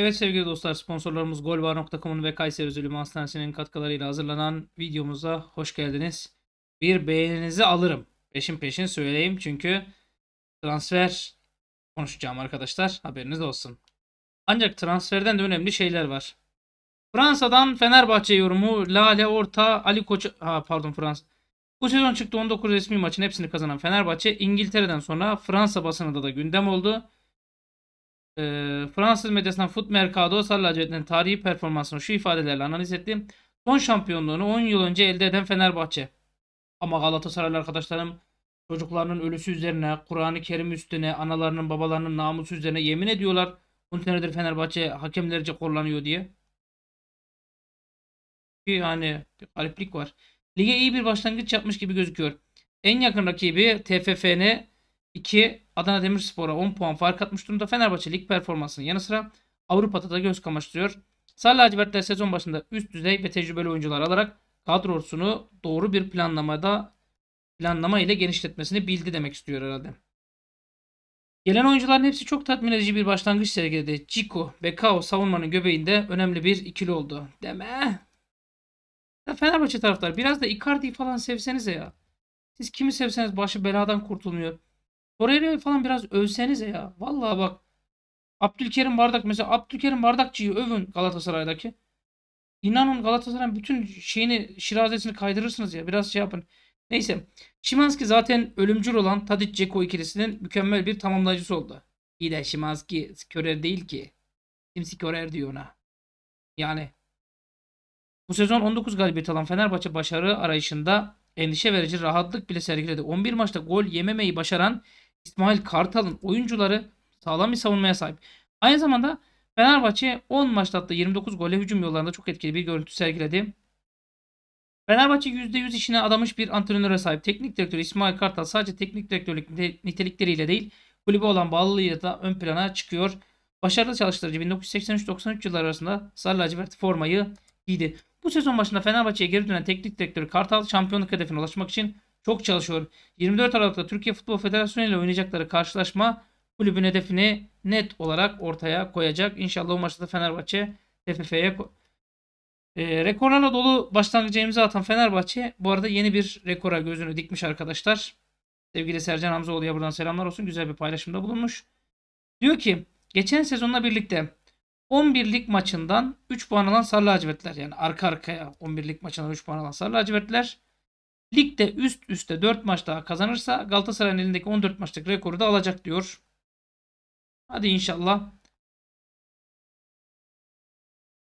Evet sevgili dostlar sponsorlarımız golbar.com'un ve Kayseri Üzülümü Hastanesi'nin katkılarıyla hazırlanan videomuza hoş geldiniz. Bir beğeninizi alırım. Peşin peşin söyleyeyim çünkü transfer konuşacağım arkadaşlar haberiniz olsun. Ancak transferden de önemli şeyler var. Fransa'dan Fenerbahçe yorumu Lale Orta Ali Koç ha, pardon Fransa. Bu sezon çıktı 19 resmi maçın hepsini kazanan Fenerbahçe İngiltere'den sonra Fransa basınında da gündem oldu e, Fransız medyasından Foot Mercado Sarılacevet'in tarihi performansını şu ifadelerle analiz etti. Son şampiyonluğunu 10 yıl önce elde eden Fenerbahçe. Ama Galatasaraylı arkadaşlarım çocuklarının ölüsü üzerine, Kur'an-ı Kerim üstüne, analarının babalarının namusu üzerine yemin ediyorlar. 10 senedir Fenerbahçe hakemlerce korlanıyor diye. Yani bir gariplik var. Lige iyi bir başlangıç yapmış gibi gözüküyor. En yakın rakibi TFF'ne 2. Adana Demirspor'a 10 puan fark atmış durumda. Fenerbahçe lig performansının yanı sıra Avrupa'da da göz kamaştırıyor. Sarı lacivertler sezon başında üst düzey ve tecrübeli oyuncular alarak kadrosunu doğru bir planlamada planlama ile genişletmesini bildi demek istiyor herhalde. Gelen oyuncuların hepsi çok tatmin edici bir başlangıç sergiledi. Ciku, Bekao savunmanın göbeğinde önemli bir ikili oldu. Deme. Ya Fenerbahçe taraftar biraz da Icardi falan sevsenize ya. Siz kimi sevseniz başı beladan kurtulmuyor. Torreira'yı falan biraz övsenize ya. Vallahi bak. Abdülkerim Bardak mesela Abdülkerim Bardakçı'yı övün Galatasaray'daki. İnanın Galatasaray'ın bütün şeyini şirazesini kaydırırsınız ya. Biraz şey yapın. Neyse. Şimanski zaten ölümcül olan Tadic Ceko ikilisinin mükemmel bir tamamlayıcısı oldu. İyi de Şimanski körer değil ki. Kimsi körer diyor ona. Yani bu sezon 19 galibiyet alan Fenerbahçe başarı arayışında endişe verici rahatlık bile sergiledi. 11 maçta gol yememeyi başaran İsmail Kartal'ın oyuncuları sağlam bir savunmaya sahip. Aynı zamanda Fenerbahçe 10 maçta 29 golle hücum yollarında çok etkili bir görüntü sergiledi. Fenerbahçe %100 işine adamış bir antrenöre sahip. Teknik direktör İsmail Kartal sadece teknik direktörlük nitelikleriyle değil kulübe olan bağlılığıyla da ön plana çıkıyor. Başarılı çalıştırıcı 1983-93 yılları arasında sarı lacivert formayı giydi. Bu sezon başında Fenerbahçe'ye geri dönen teknik direktörü Kartal şampiyonluk hedefine ulaşmak için çok çalışıyor. 24 Aralık'ta Türkiye Futbol Federasyonu ile oynayacakları karşılaşma kulübün hedefini net olarak ortaya koyacak. İnşallah o maçta Fenerbahçe TFF'ye e, ee, rekorlarla dolu başlangıcı imza atan Fenerbahçe bu arada yeni bir rekora gözünü dikmiş arkadaşlar. Sevgili Sercan Hamzaoğlu'ya buradan selamlar olsun. Güzel bir paylaşımda bulunmuş. Diyor ki geçen sezonla birlikte 11 lig maçından 3 puan alan Sarı Lacivertler yani arka arkaya 11 lig maçından 3 puan alan Sarı Lacivertler Ligde üst üste 4 maç daha kazanırsa Galatasaray'ın elindeki 14 maçlık rekoru da alacak diyor. Hadi inşallah.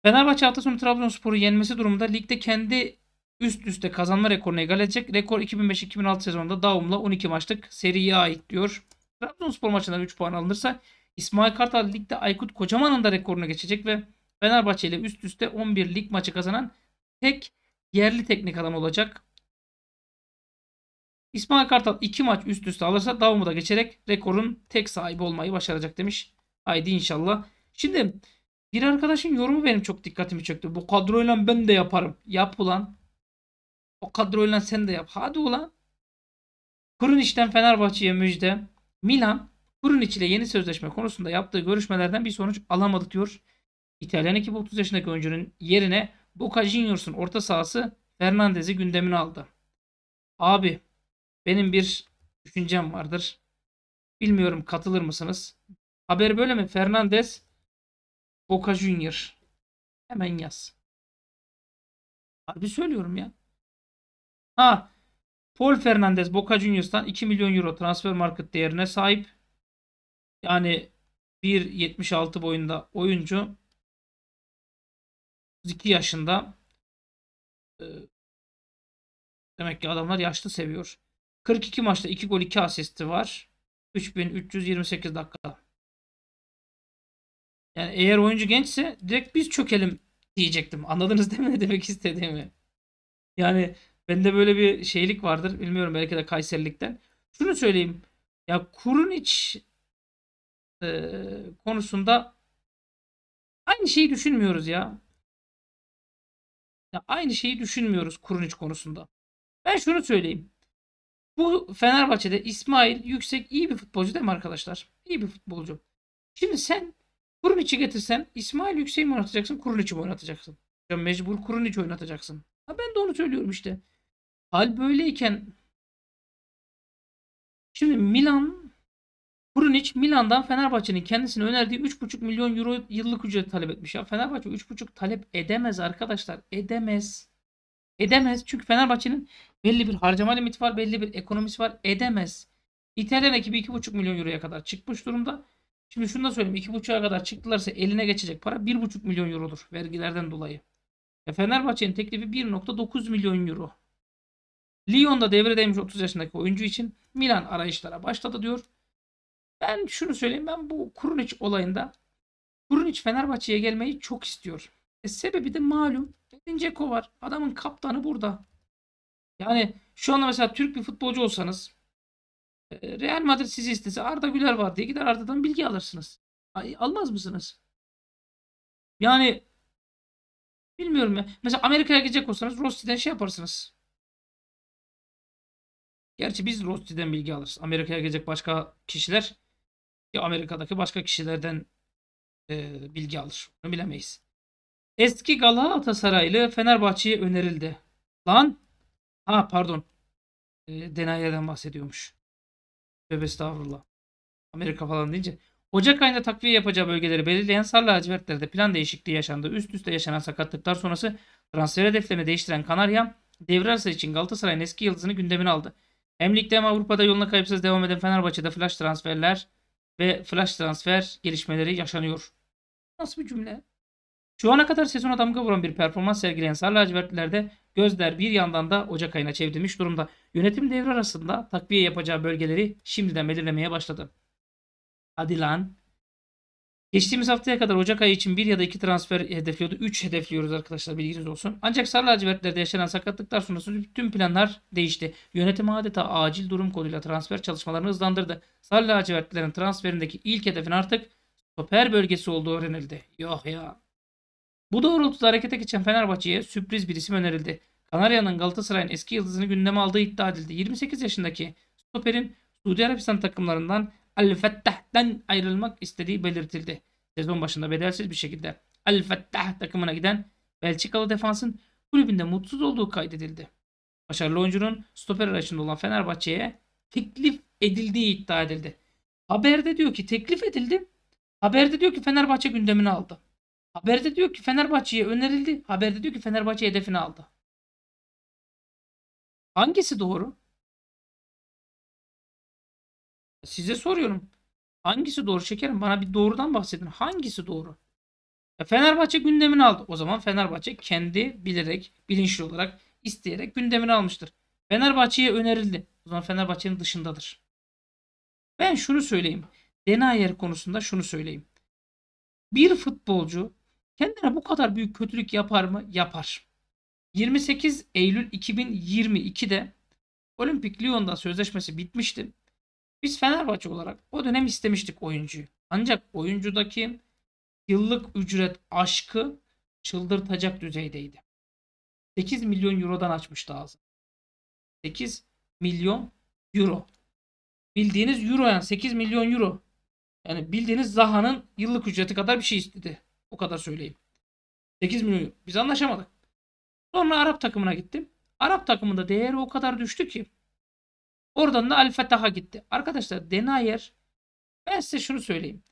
Fenerbahçe hafta sonu Trabzonspor'u yenmesi durumunda ligde kendi üst üste kazanma rekorunu egal edecek. Rekor 2005-2006 sezonunda Daum'la 12 maçlık seriye ait diyor. Trabzonspor maçından 3 puan alınırsa İsmail Kartal ligde Aykut Kocaman'ın da rekoruna geçecek ve Fenerbahçe ile üst üste 11 lig maçı kazanan tek yerli teknik adam olacak. İsmail Kartal 2 maç üst üste alırsa Davum'u da geçerek rekorun tek sahibi olmayı başaracak demiş. Haydi inşallah. Şimdi bir arkadaşın yorumu benim çok dikkatimi çöktü. Bu kadroyla ben de yaparım. Yap ulan. O kadroyla sen de yap. Hadi ulan. Kuruniç'ten Fenerbahçe'ye müjde. Milan Kuruniç ile yeni sözleşme konusunda yaptığı görüşmelerden bir sonuç alamadı diyor. İtalyan ekibi 30 yaşındaki oyuncunun yerine Boca Juniors'un orta sahası Fernandez'i gündemine aldı. Abi benim bir düşüncem vardır. Bilmiyorum katılır mısınız? Haber böyle mi? Fernandez Boca Junior. Hemen yaz. Harbi söylüyorum ya. Ha. Paul Fernandez Boca Juniors'tan 2 milyon euro transfer market değerine sahip. Yani 1.76 boyunda oyuncu. 2 yaşında. Ee, demek ki adamlar yaşlı seviyor. 42 maçta 2 gol 2 asisti var. 3328 dakika. Yani eğer oyuncu gençse direkt biz çökelim diyecektim. Anladınız değil mi ne demek istediğimi? Yani bende böyle bir şeylik vardır. Bilmiyorum belki de Kayserilikten. Şunu söyleyeyim. Ya kurun iç e, konusunda aynı şeyi düşünmüyoruz ya. ya. Aynı şeyi düşünmüyoruz kurun iç konusunda. Ben şunu söyleyeyim. Bu Fenerbahçe'de İsmail Yüksek iyi bir futbolcu değil mi arkadaşlar? İyi bir futbolcu. Şimdi sen Kurun içi getirsen İsmail Yüksek'i mi oynatacaksın? Kuruniç'i mi oynatacaksın? Ya mecbur Kurun içi oynatacaksın. Ha ben de onu söylüyorum işte. Hal böyleyken şimdi Milan Kurunic Milan'dan Fenerbahçe'nin kendisine önerdiği 3,5 milyon euro yıllık ücret talep etmiş. Ya Fenerbahçe 3,5 talep edemez arkadaşlar. Edemez. Edemez. Çünkü Fenerbahçe'nin belli bir harcama limiti var. Belli bir ekonomisi var. Edemez. İtalyan ekibi 2,5 milyon euroya kadar çıkmış durumda. Şimdi şunu da söyleyeyim. 2,5'a kadar çıktılarsa eline geçecek para 1,5 milyon eurodur vergilerden dolayı. Ya e, Fenerbahçe'nin teklifi 1,9 milyon euro. Lyon'da devredeymiş 30 yaşındaki oyuncu için Milan arayışlara başladı diyor. Ben şunu söyleyeyim. Ben bu Kurunic olayında Kurunic Fenerbahçe'ye gelmeyi çok istiyor. E sebebi de malum Edin Dzeko var. Adamın kaptanı burada. Yani şu anda mesela Türk bir futbolcu olsanız e, Real Madrid sizi istese Arda Güler var diye gider Arda'dan bilgi alırsınız. almaz mısınız? Yani bilmiyorum ya. Mesela Amerika'ya gidecek olsanız Rossi'den şey yaparsınız. Gerçi biz Rossi'den bilgi alırız. Amerika'ya gidecek başka kişiler ya Amerika'daki başka kişilerden e, bilgi alır. Onu bilemeyiz. Eski Galatasaraylı Fenerbahçe'ye önerildi. Lan ha pardon. E, ee, Denaya'dan bahsediyormuş. Tövbe estağfurullah. Amerika falan deyince. Ocak ayında takviye yapacağı bölgeleri belirleyen Sarı lacivertlerde plan değişikliği yaşandı. Üst üste yaşanan sakatlıklar sonrası transfer hedeflerini değiştiren Kanarya devre için Galatasaray'ın eski yıldızını gündemine aldı. Hem ligde hem Avrupa'da yoluna kayıpsız devam eden Fenerbahçe'de flash transferler ve flash transfer gelişmeleri yaşanıyor. Nasıl bir cümle? Şu ana kadar sezona damga vuran bir performans sergileyen Sarı lacivertlerde gözler bir yandan da Ocak ayına çevrilmiş durumda. Yönetim devri arasında takviye yapacağı bölgeleri şimdiden belirlemeye başladı. Adilan. Geçtiğimiz haftaya kadar Ocak ayı için bir ya da iki transfer hedefliyordu. Üç hedefliyoruz arkadaşlar bilginiz olsun. Ancak sarı lacivertlerde yaşanan sakatlıklar sonrasında tüm planlar değişti. Yönetim adeta acil durum koduyla transfer çalışmalarını hızlandırdı. Sarı lacivertlerin transferindeki ilk hedefin artık stoper bölgesi olduğu öğrenildi. Yok ya. Bu doğrultuda harekete geçen Fenerbahçe'ye sürpriz bir isim önerildi. Kanarya'nın Galatasaray'ın eski yıldızını gündeme aldığı iddia edildi. 28 yaşındaki stoperin Suudi Arabistan takımlarından Al Fettah'dan ayrılmak istediği belirtildi. Sezon başında bedelsiz bir şekilde Al Fettah takımına giden Belçikalı defansın kulübünde mutsuz olduğu kaydedildi. Başarılı oyuncunun stoper arayışında olan Fenerbahçe'ye teklif edildiği iddia edildi. Haberde diyor ki teklif edildi. Haberde diyor ki Fenerbahçe gündemini aldı. Haberde diyor ki Fenerbahçe'ye önerildi. Haberde diyor ki Fenerbahçe hedefini aldı. Hangisi doğru? Size soruyorum. Hangisi doğru şekerim? Bana bir doğrudan bahsedin. Hangisi doğru? Ya Fenerbahçe gündemini aldı. O zaman Fenerbahçe kendi bilerek, bilinçli olarak, isteyerek gündemini almıştır. Fenerbahçe'ye önerildi. O zaman Fenerbahçe'nin dışındadır. Ben şunu söyleyeyim. Denayer konusunda şunu söyleyeyim. Bir futbolcu Kendine bu kadar büyük kötülük yapar mı? Yapar. 28 Eylül 2022'de Olimpik Lyon'da sözleşmesi bitmişti. Biz Fenerbahçe olarak o dönem istemiştik oyuncuyu. Ancak oyuncudaki yıllık ücret aşkı çıldırtacak düzeydeydi. 8 milyon eurodan açmıştı ağzını. 8 milyon euro. Bildiğiniz euro yani 8 milyon euro. Yani bildiğiniz Zaha'nın yıllık ücreti kadar bir şey istedi. O kadar söyleyeyim. 8 milyon. Biz anlaşamadık. Sonra Arap takımına gittim. Arap takımında değeri o kadar düştü ki. Oradan da Al Fetah'a gitti. Arkadaşlar Denayer ben size şunu söyleyeyim.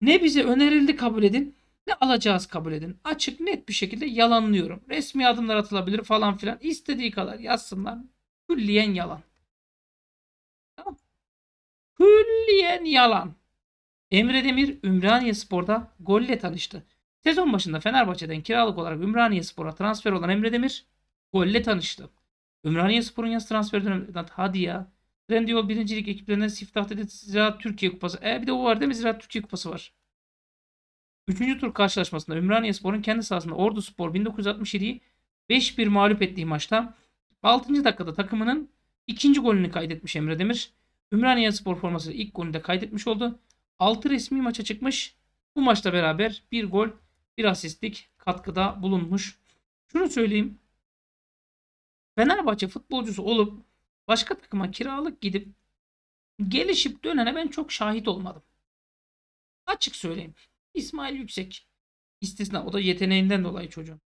Ne bize önerildi kabul edin ne alacağız kabul edin. Açık net bir şekilde yalanlıyorum. Resmi adımlar atılabilir falan filan. İstediği kadar yazsınlar. Külliyen yalan. Tamam. Külliyen yalan. Emre Demir Ümraniye Spor'da golle tanıştı. Sezon başında Fenerbahçe'den kiralık olarak Ümraniye Spor'a transfer olan Emre Demir golle tanıştı. Ümraniye Spor'un yaz transfer döneminden hadi ya. Trendyol 1. Lig ekiplerinden siftah dedi Ziraat Türkiye Kupası. E bir de o var değil mi? Ziraat Türkiye Kupası var. 3. tur karşılaşmasında Ümraniye Spor'un kendi sahasında Ordu Spor 1967'yi 5-1 mağlup ettiği maçta 6. dakikada takımının ikinci golünü kaydetmiş Emre Demir. Ümraniye Spor formasıyla ilk golünü de kaydetmiş oldu. 6 resmi maça çıkmış. Bu maçla beraber bir gol, bir asistlik katkıda bulunmuş. Şunu söyleyeyim. Fenerbahçe futbolcusu olup başka takıma kiralık gidip gelişip dönene ben çok şahit olmadım. Açık söyleyeyim. İsmail Yüksek istisna. O da yeteneğinden dolayı çocuğun.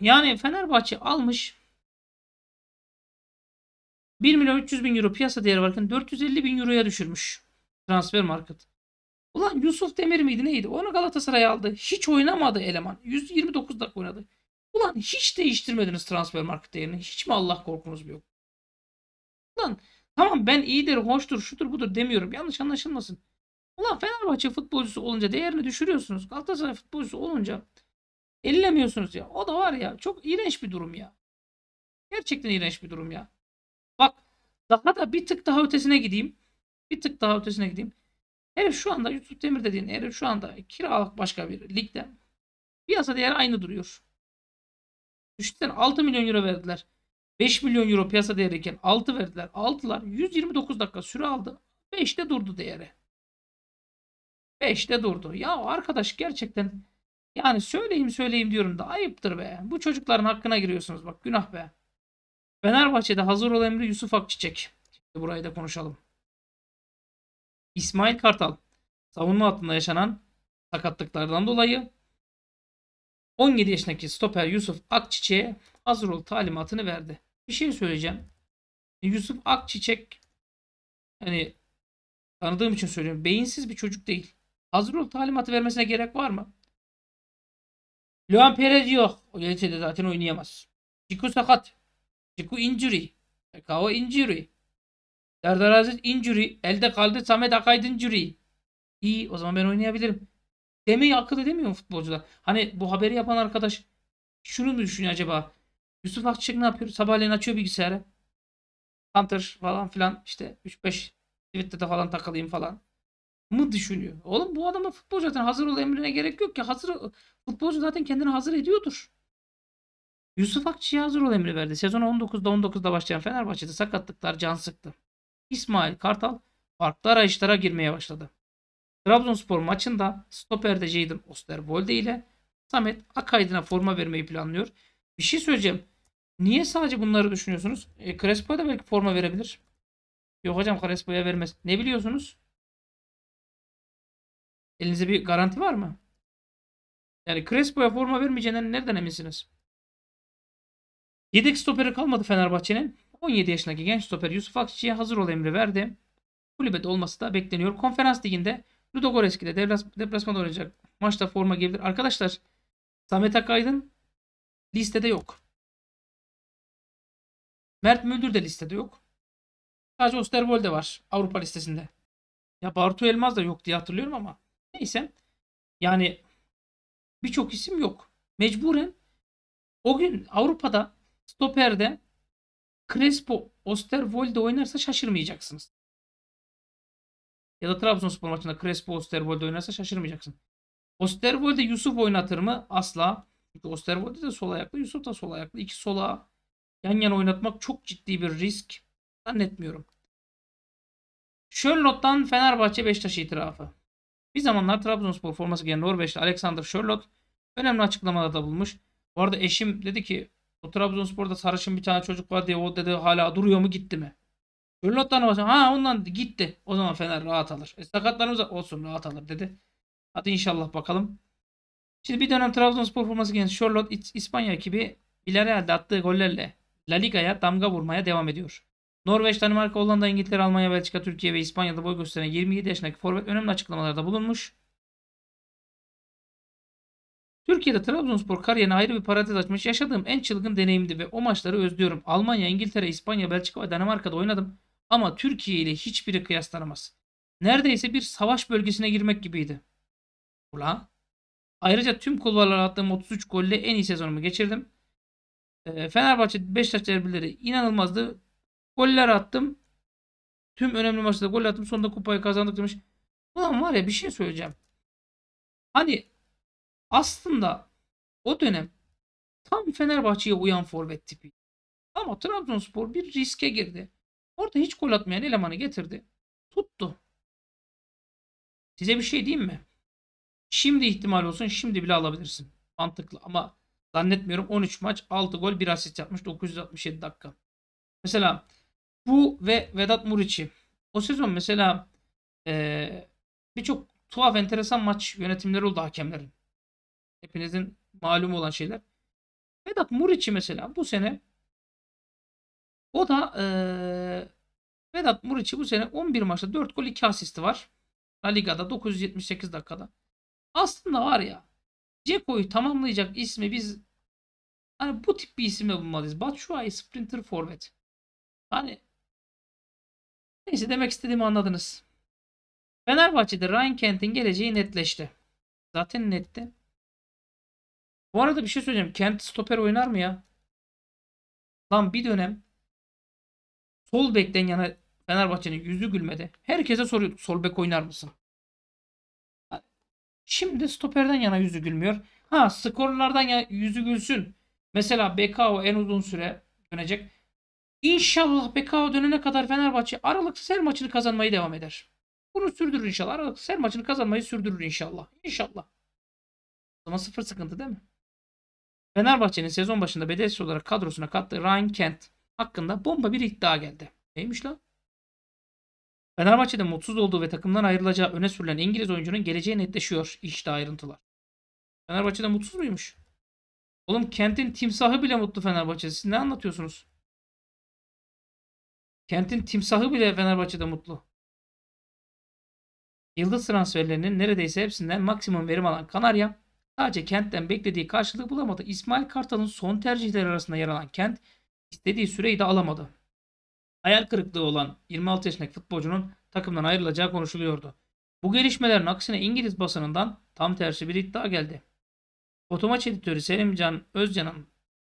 Yani Fenerbahçe almış 1 milyon 300 bin euro piyasa değeri varken 450 bin euroya düşürmüş. Transfer market. Ulan Yusuf Demir miydi neydi? Onu Galatasaray aldı. Hiç oynamadı eleman. 129 dakika oynadı. Ulan hiç değiştirmediniz transfer market değerini. Hiç mi Allah korkunuz yok? Ulan tamam ben iyidir, hoştur, şudur budur demiyorum. Yanlış anlaşılmasın. Ulan Fenerbahçe futbolcusu olunca değerini düşürüyorsunuz. Galatasaray futbolcusu olunca ellemiyorsunuz ya. O da var ya çok iğrenç bir durum ya. Gerçekten iğrenç bir durum ya. Bak daha da bir tık daha ötesine gideyim. Bir tık daha ötesine gideyim. Herif şu anda YouTube Demir dediğin herif şu anda kiralık başka bir ligde. Piyasa değeri aynı duruyor. Düşünsene 6 milyon euro verdiler. 5 milyon euro piyasa değeriyken 6 verdiler. 6'lar 129 dakika süre aldı. 5'te durdu değeri. 5'te durdu. Ya arkadaş gerçekten yani söyleyeyim söyleyeyim diyorum da ayıptır be. Bu çocukların hakkına giriyorsunuz bak günah be. Fenerbahçe'de hazır ol emri Yusuf Akçiçek. Şimdi burayı da konuşalım. İsmail Kartal savunma hattında yaşanan sakatlıklardan dolayı 17 yaşındaki stoper Yusuf Akçiçek'e hazır ol talimatını verdi. Bir şey söyleyeceğim. E, Yusuf Akçiçek hani tanıdığım için söylüyorum. Beyinsiz bir çocuk değil. Hazır ol talimatı vermesine gerek var mı? Luan Perez yok. O de zaten oynayamaz. Ciku sakat. Ciku injury. Kakao injury. Serdar Aziz injury. Elde kaldı Samet Akaydın injury. İyi o zaman ben oynayabilirim. Demeyi akıl edemiyor mu futbolcular? Hani bu haberi yapan arkadaş şunu mu düşünüyor acaba? Yusuf Akçık ne yapıyor? Sabahleyin açıyor bilgisayarı. Hunter falan filan işte 3-5 Twitter'da falan takılayım falan mı düşünüyor? Oğlum bu adama futbol zaten hazır ol emrine gerek yok ki. Hazır futbolcu zaten kendini hazır ediyordur. Yusuf Akçı'ya hazır ol emri verdi. Sezon 19'da 19'da başlayan Fenerbahçe'de sakatlıklar can sıktı. İsmail Kartal farklı arayışlara girmeye başladı. Trabzonspor maçında stoperde Jadon Osterwolde ile Samet Akaydın'a forma vermeyi planlıyor. Bir şey söyleyeceğim. Niye sadece bunları düşünüyorsunuz? E, Crespo'ya da belki forma verebilir. Yok hocam Crespo'ya vermez. Ne biliyorsunuz? Elinizde bir garanti var mı? Yani Crespo'ya forma vermeyeceğinden nereden eminsiniz? Yedek stoperi kalmadı Fenerbahçe'nin. 17 yaşındaki genç stoper Yusuf Akçi'ye hazır ol emri verdi. Kulübede olması da bekleniyor. Konferans liginde Ludogoretski'de deplasmanda oynayacak maçta forma giyebilir. Arkadaşlar Samet Akaydın listede yok. Mert Müldür de listede yok. Sadece de var Avrupa listesinde. Ya Bartu Elmaz da yok diye hatırlıyorum ama neyse. Yani birçok isim yok. Mecburen o gün Avrupa'da stoperde Crespo Osterwolde oynarsa şaşırmayacaksınız. Ya da Trabzonspor maçında Crespo Osterwolde oynarsa şaşırmayacaksın. Osterwolde Yusuf oynatır mı? Asla. Çünkü Osterwolde de sol ayaklı, Yusuf da sol ayaklı. İki sola yan yana oynatmak çok ciddi bir risk. Zannetmiyorum. Sherlock'tan Fenerbahçe Beşiktaş itirafı. Bir zamanlar Trabzonspor forması giyen Norveçli Alexander Sherlock önemli açıklamalarda bulmuş. Bu arada eşim dedi ki o Trabzonspor'da sarışın bir tane çocuk var diye o dedi hala duruyor mu gitti mi? Hürlot'tan başladı. Ha ondan dedi, gitti. O zaman Fener rahat alır. E, sakatlarımız olsun rahat alır dedi. Hadi inşallah bakalım. Şimdi bir dönem Trabzonspor forması giyen Charlotte İspanya ekibi Villarreal'de attığı gollerle La Liga'ya damga vurmaya devam ediyor. Norveç, Danimarka, Hollanda, İngiltere, Almanya, Belçika, Türkiye ve İspanya'da boy gösteren 27 yaşındaki forvet önemli açıklamalarda bulunmuş. Türkiye'de Trabzonspor kariyerine ayrı bir parantez açmış. Yaşadığım en çılgın deneyimdi ve o maçları özlüyorum. Almanya, İngiltere, İspanya, Belçika ve Danimarka'da oynadım. Ama Türkiye ile hiçbiri kıyaslanamaz. Neredeyse bir savaş bölgesine girmek gibiydi. Ula. Ayrıca tüm kulvarlara attığım 33 golle en iyi sezonumu geçirdim. Ee, Fenerbahçe Beşiktaş derbileri inanılmazdı. Goller attım. Tüm önemli maçlarda gol attım. Sonunda kupayı kazandık demiş. Ulan var ya bir şey söyleyeceğim. Hani aslında o dönem tam Fenerbahçe'ye uyan forvet tipi. Ama Trabzonspor bir riske girdi. Orada hiç gol atmayan elemanı getirdi. Tuttu. Size bir şey diyeyim mi? Şimdi ihtimal olsun şimdi bile alabilirsin. Mantıklı ama zannetmiyorum 13 maç 6 gol 1 asist yapmış 967 dakika. Mesela bu ve Vedat Muriçi o sezon mesela e, birçok tuhaf enteresan maç yönetimleri oldu hakemlerin. Hepinizin malum olan şeyler. Vedat Muriç'i mesela bu sene o da e, Vedat Muriç'i bu sene 11 maçta 4 gol 2 asisti var. La Liga'da 978 dakikada. Aslında var ya Ceko'yu tamamlayacak ismi biz hani bu tip bir isimle bulmalıyız. Batshuayi Sprinter Forvet. Hani neyse demek istediğimi anladınız. Fenerbahçe'de Ryan Kent'in geleceği netleşti. Zaten netti. Bu arada bir şey söyleyeceğim. Kent stoper oynar mı ya? Lan bir dönem sol bekten yana Fenerbahçe'nin yüzü gülmedi. Herkese soruyorduk sol bek oynar mısın? Şimdi stoperden yana yüzü gülmüyor. Ha skorlardan ya yüzü gülsün. Mesela Bekao en uzun süre dönecek. İnşallah Bekao dönene kadar Fenerbahçe aralıksız her maçını kazanmayı devam eder. Bunu sürdürür inşallah. Aralıksız her maçını kazanmayı sürdürür inşallah. İnşallah. O zaman sıfır sıkıntı değil mi? Fenerbahçe'nin sezon başında bedelsiz olarak kadrosuna kattığı Ryan Kent hakkında bomba bir iddia geldi. Neymiş lan? Fenerbahçe'de mutsuz olduğu ve takımdan ayrılacağı öne sürülen İngiliz oyuncunun geleceği netleşiyor. İşte ayrıntılar. Fenerbahçe'de mutsuz muymuş? Oğlum Kent'in timsahı bile mutlu Fenerbahçe'de. Siz ne anlatıyorsunuz? Kent'in timsahı bile Fenerbahçe'de mutlu. Yıldız transferlerinin neredeyse hepsinden maksimum verim alan Kanarya Sadece kentten beklediği karşılığı bulamadı. İsmail Kartal'ın son tercihleri arasında yer alan kent istediği süreyi de alamadı. Hayal kırıklığı olan 26 yaşındaki futbolcunun takımdan ayrılacağı konuşuluyordu. Bu gelişmelerin aksine İngiliz basınından tam tersi bir iddia geldi. Fotomaç editörü Selim Can Özcan'ın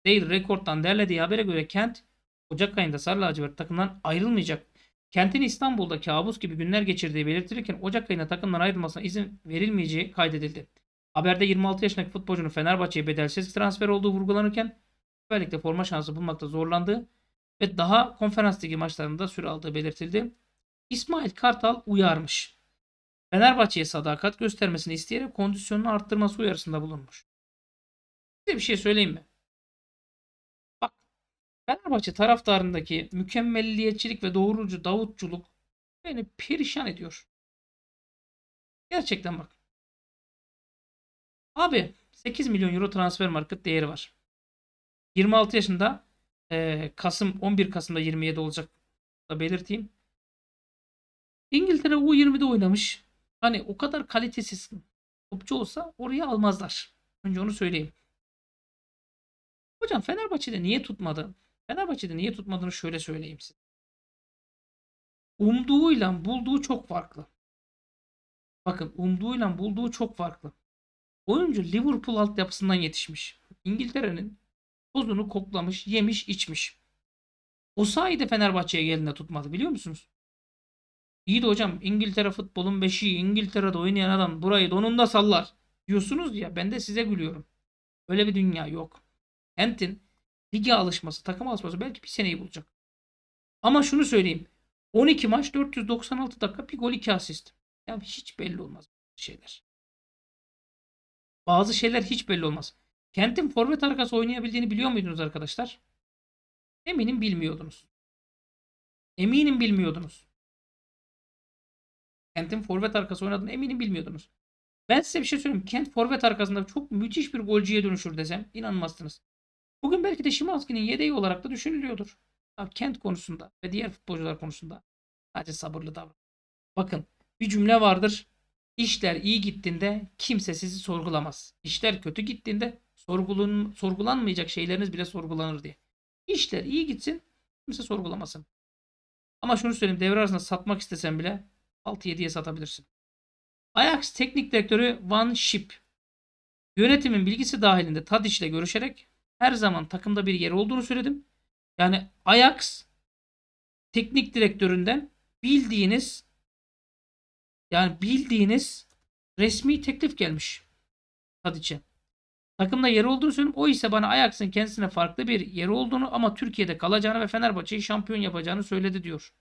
değil rekorttan derlediği habere göre Kent Ocak ayında Sarı Lacivert takımdan ayrılmayacak. Kent'in İstanbul'da kabus gibi günler geçirdiği belirtilirken Ocak ayında takımdan ayrılmasına izin verilmeyeceği kaydedildi. Haberde 26 yaşındaki futbolcunun Fenerbahçe'ye bedelsiz transfer olduğu vurgulanırken özellikle forma şansı bulmakta zorlandığı ve daha konferans ligi maçlarında süre aldığı belirtildi. İsmail Kartal uyarmış. Fenerbahçe'ye sadakat göstermesini isteyerek kondisyonunu arttırması uyarısında bulunmuş. Size bir şey söyleyeyim mi? Bak Fenerbahçe taraftarındaki mükemmelliyetçilik ve doğrucu davutçuluk beni perişan ediyor. Gerçekten bak. Abi 8 milyon euro transfer market değeri var. 26 yaşında e, Kasım 11 Kasım'da 27 olacak da belirteyim. İngiltere U20'de oynamış. Hani o kadar kalitesiz topçu olsa oraya almazlar. Önce onu söyleyeyim. Hocam Fenerbahçe'de niye tutmadı? Fenerbahçe'de niye tutmadığını şöyle söyleyeyim size. Umduğuyla bulduğu çok farklı. Bakın umduğuyla bulduğu çok farklı. Oyuncu Liverpool altyapısından yetişmiş. İngiltere'nin tozunu koklamış, yemiş, içmiş. O sayede Fenerbahçe'ye geldiğinde tutmadı biliyor musunuz? İyi de hocam İngiltere futbolun beşiği, İngiltere'de oynayan adam burayı donunda sallar diyorsunuz ya ben de size gülüyorum. Öyle bir dünya yok. Hentin lige alışması, takım alışması belki bir seneyi bulacak. Ama şunu söyleyeyim. 12 maç 496 dakika bir gol 2 asist. Ya hiç belli olmaz şeyler. Bazı şeyler hiç belli olmaz. Kent'in forvet arkası oynayabildiğini biliyor muydunuz arkadaşlar? Eminim bilmiyordunuz. Eminim bilmiyordunuz. Kent'in forvet arkası oynadığını eminim bilmiyordunuz. Ben size bir şey söyleyeyim. Kent forvet arkasında çok müthiş bir golcüye dönüşür desem inanmazsınız. Bugün belki de Şimanski'nin yedeği olarak da düşünülüyordur. Kent konusunda ve diğer futbolcular konusunda sadece sabırlı davran. Bakın bir cümle vardır. İşler iyi gittiğinde kimse sizi sorgulamaz. İşler kötü gittiğinde sorgulun sorgulanmayacak şeyleriniz bile sorgulanır diye. İşler iyi gitsin kimse sorgulamasın. Ama şunu söyleyeyim devre arasında satmak istesen bile 6-7'ye satabilirsin. Ajax teknik direktörü Van Schip yönetimin bilgisi dahilinde Tadic ile görüşerek her zaman takımda bir yer olduğunu söyledim. Yani Ajax teknik direktöründen bildiğiniz yani bildiğiniz resmi teklif gelmiş Tadic'e. Takımda yeri olduğunu söyleyeyim. O ise bana Ajax'ın kendisine farklı bir yeri olduğunu ama Türkiye'de kalacağını ve Fenerbahçe'yi şampiyon yapacağını söyledi diyor.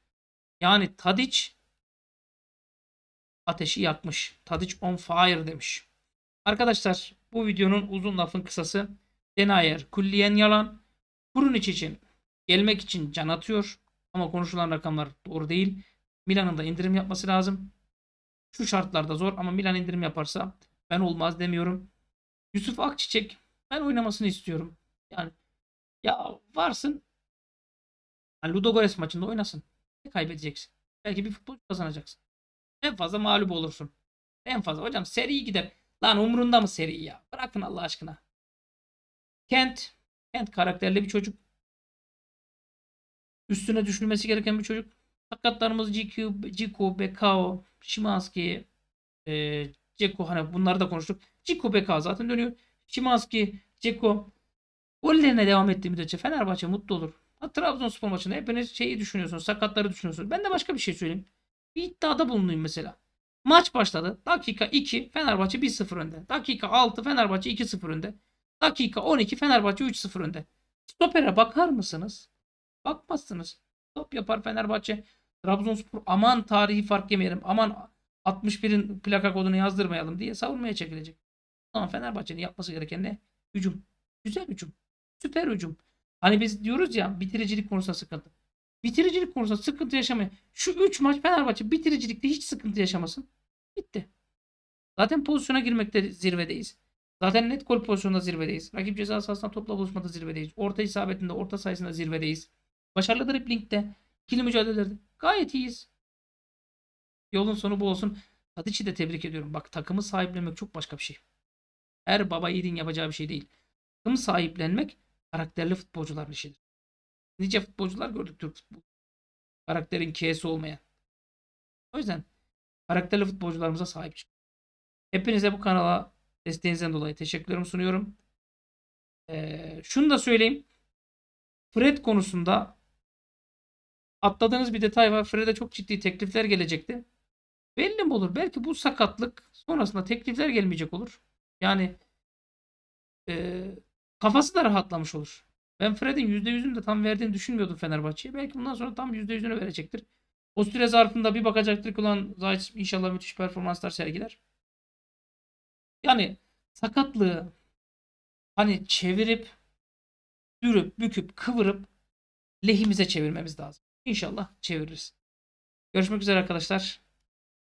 Yani Tadic ateşi yakmış. Tadic on fire demiş. Arkadaşlar bu videonun uzun lafın kısası Denayer külliyen yalan. Kurunic için gelmek için can atıyor ama konuşulan rakamlar doğru değil. Milan'ın da indirim yapması lazım. Şu şartlarda zor ama Milan indirim yaparsa ben olmaz demiyorum. Yusuf Akçiçek ben oynamasını istiyorum. Yani ya varsın yani Ludogorets maçında oynasın. Ne kaybedeceksin? Belki bir futbol kazanacaksın. En fazla mağlup olursun. En fazla. Hocam seri gider. Lan umurunda mı seri ya? Bırakın Allah aşkına. Kent. Kent karakterli bir çocuk. Üstüne düşünmesi gereken bir çocuk. Sakatlarımız GQ, GQ, BKO, Şimanski, e, Ceko hani bunları da konuştuk. Ceko BK zaten dönüyor. Şimanski, Ceko gollerine devam ettiğimizde müddetçe Fenerbahçe mutlu olur. Ha, Trabzonspor maçında hepiniz şeyi düşünüyorsunuz. Sakatları düşünüyorsunuz. Ben de başka bir şey söyleyeyim. Bir iddiada bulunayım mesela. Maç başladı. Dakika 2 Fenerbahçe 1-0 önde. Dakika 6 Fenerbahçe 2-0 önde. Dakika 12 Fenerbahçe 3-0 önde. Stopere bakar mısınız? Bakmazsınız. Top yapar Fenerbahçe. Trabzonspor aman tarihi fark yemeyelim. Aman 61'in plaka kodunu yazdırmayalım diye savunmaya çekilecek. Ama Fenerbahçe'nin yapması gereken ne? Hücum. Güzel hücum. Süper hücum. Hani biz diyoruz ya bitiricilik konusunda sıkıntı. Bitiricilik konusunda sıkıntı yaşamayın. Şu 3 maç Fenerbahçe bitiricilikte hiç sıkıntı yaşamasın. Bitti. Zaten pozisyona girmekte zirvedeyiz. Zaten net gol pozisyonunda zirvedeyiz. Rakip ceza sahasında topla buluşmada zirvedeyiz. Orta isabetinde, orta sayısında zirvedeyiz. Başarılı driplingde, ikili mücadelelerde Gayet iyiyiz. Yolun sonu bu olsun. Tadic'i de tebrik ediyorum. Bak takımı sahiplenmek çok başka bir şey. Her baba yiğidin yapacağı bir şey değil. Takım sahiplenmek karakterli futbolcuların işidir. Nice futbolcular gördük Türk futbolu. Karakterin K'si olmayan. O yüzden karakterli futbolcularımıza sahip çıkın. Hepinize bu kanala desteğinizden dolayı teşekkürlerimi sunuyorum. Ee, şunu da söyleyeyim. Fred konusunda atladığınız bir detay var. Fred'e çok ciddi teklifler gelecekti. Belli mi olur? Belki bu sakatlık sonrasında teklifler gelmeyecek olur. Yani e, kafası da rahatlamış olur. Ben Fred'in %100'ünü de tam verdiğini düşünmüyordum Fenerbahçe'ye. Belki bundan sonra tam %100'ünü verecektir. O süre zarfında bir bakacaktır ki olan Zayt inşallah müthiş performanslar sergiler. Yani sakatlığı hani çevirip dürüp büküp kıvırıp lehimize çevirmemiz lazım. İnşallah çeviririz. Görüşmek üzere arkadaşlar.